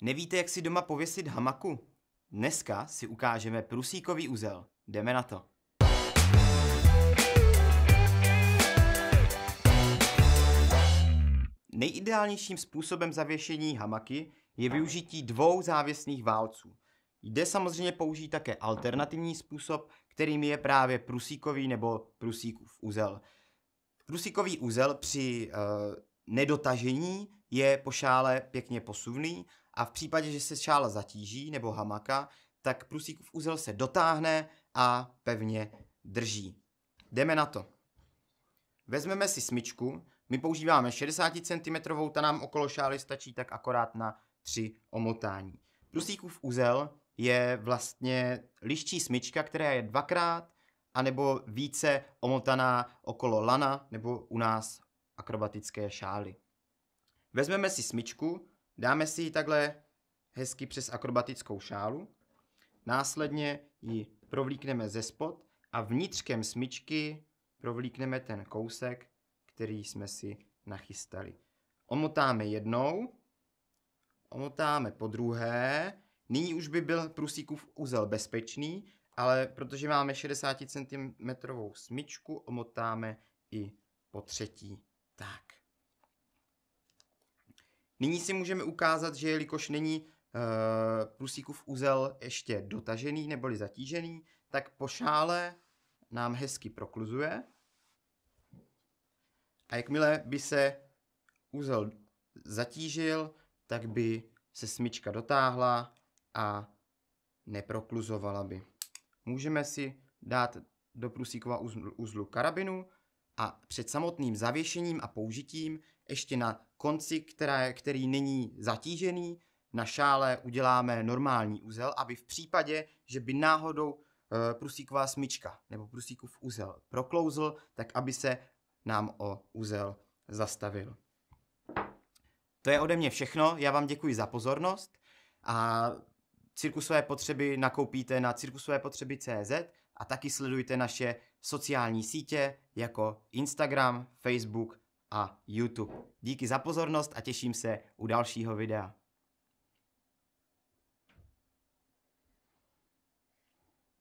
Nevíte, jak si doma pověsit hamaku? Dneska si ukážeme prusíkový uzel. Jdeme na to. Nejideálnějším způsobem zavěšení hamaky je využití dvou závěsných válců. Jde samozřejmě použít také alternativní způsob, kterým je právě prusíkový nebo prusíkův uzel. Prusíkový uzel při e, nedotažení je po šále pěkně posuvný a v případě, že se šála zatíží nebo hamaka, tak prusíkův úzel se dotáhne a pevně drží. Jdeme na to. Vezmeme si smyčku, my používáme 60 cm, ta nám okolo šály stačí tak akorát na 3 omotání. Prusíkův úzel je vlastně liščí smyčka, která je dvakrát anebo více omotaná okolo lana nebo u nás akrobatické šály. Vezmeme si smyčku, dáme si ji takhle hezky přes akrobatickou šálu, následně ji provlíkneme ze spod a vnitřkem smyčky provlíkneme ten kousek, který jsme si nachystali. Omotáme jednou, omotáme po druhé, nyní už by byl prusíkův úzel bezpečný, ale protože máme 60 cm smyčku, omotáme i po třetí. Tak. Nyní si můžeme ukázat, že jelikož není e, prusíkův úzel ještě dotažený neboli zatížený, tak po šále nám hezky prokluzuje. A jakmile by se úzel zatížil, tak by se smyčka dotáhla a neprokluzovala by. Můžeme si dát do prusíkova uzlu karabinu a před samotným zavěšením a použitím ještě na konci, které, který není zatížený, na šále uděláme normální úzel, aby v případě, že by náhodou eh, prusíková smyčka nebo prusíkův úzel proklouzl, tak aby se nám o úzel zastavil. To je ode mě všechno, já vám děkuji za pozornost a cirkusové potřeby nakoupíte na cirkusovépotřeby.cz a taky sledujte naše sociální sítě jako Instagram, Facebook a YouTube. Díky za pozornost a těším se u dalšího videa.